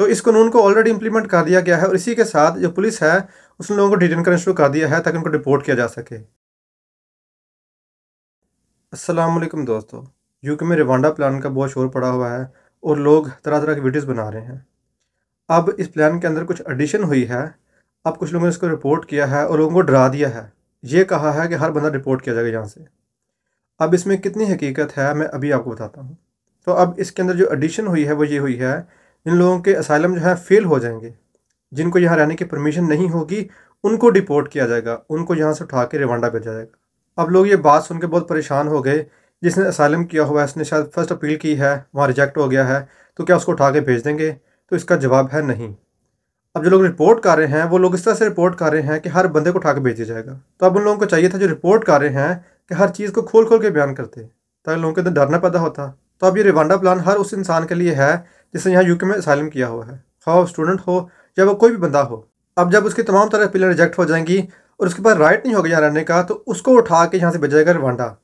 तो इस कानून को ऑलरेडी इंप्लीमेंट कर दिया गया है और इसी के साथ जो पुलिस है उस लोगों को डिटेन करना शुरू कर दिया है ताकि उनको रिपोर्ट किया जा सके असलम दोस्तों यूके में रिवांडा प्लान का बहुत शोर पड़ा हुआ है और लोग तरह तरह की वीडियोज़ बना रहे हैं अब इस प्लान के अंदर कुछ एडिशन हुई है अब कुछ लोगों ने इसको रिपोर्ट किया है और लोगों को डरा दिया है ये कहा है कि हर बंदा रिपोर्ट किया जाएगा यहाँ से अब इसमें कितनी हकीकत है मैं अभी आपको बताता हूँ तो अब इसके अंदर जो एडिशन हुई है वो ये हुई है इन लोगों के असाइलम जो है फेल हो जाएंगे जिनको यहाँ रहने की परमिशन नहीं होगी उनको डिपोर्ट किया जाएगा उनको यहाँ से उठा के रिवांडा भेजा जाएगा अब लोग ये बात सुन के बहुत परेशान हो गए जिसने असाइलम किया हुआ है उसने शायद फर्स्ट अपील की है वहाँ रिजेक्ट हो गया है तो क्या उसको उठा के भेज देंगे तो इसका जवाब है नहीं अब जो लोग रिपोर्ट कर रहे हैं वो लोग इस तरह से रिपोर्ट कर रहे हैं कि हर बंदे को उठा के भेज दिया जाएगा तो अब उन लोगों को चाहिए था जो रिपोर्ट कर रहे हैं कि हर चीज़ को खोल खोल के बयान करते ताकि लोगों के अंदर डरना पैदा होता तो अब ये रिवांडा प्लान हर उस इंसान के लिए है जिसने यहाँ यूके में असाइलम किया हुआ है खा हाँ, वो स्टूडेंट हो या वो कोई भी बंदा हो अब जब उसकी तमाम तरह पिलर रिजेक्ट हो जाएंगी और उसके पास राइट नहीं होगा यहाँ रहने का तो उसको उठा के यहाँ से भेजेगा रवांडा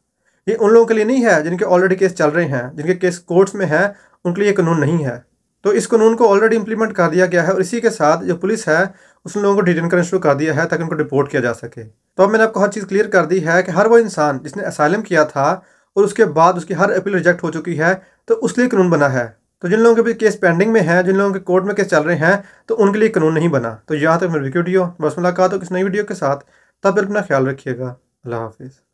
ये उन लोगों के लिए नहीं है जिनके ऑलरेडी केस चल रहे हैं जिनके केस कोर्ट्स में हैं उनके लिए ये कानून नहीं है तो इस कानून को ऑलरेडी इंप्लीमेंट कर दिया गया है और इसी के साथ जो पुलिस है उस लोगों को डिटेन करना शुरू कर दिया है ताकि उनको रिपोर्ट किया जा सके तो अब मैंने आपको हर चीज़ क्लियर कर दी है कि हर वो इंसान जिसने असाइलम किया था और उसके बाद उसकी हर अपील रिजेक्ट हो चुकी है तो उसके लिए कानून बना है तो जिन लोगों के भी केस पेंडिंग में है जिन लोगों के कोर्ट में केस चल रहे हैं तो उनके लिए कानून नहीं बना तो यहाँ तक मेरी वीडियो बस मुलाकात हो किसी नई वीडियो के साथ तब फिर अपना ख्याल रखिएगा अल्लाह हाफिज़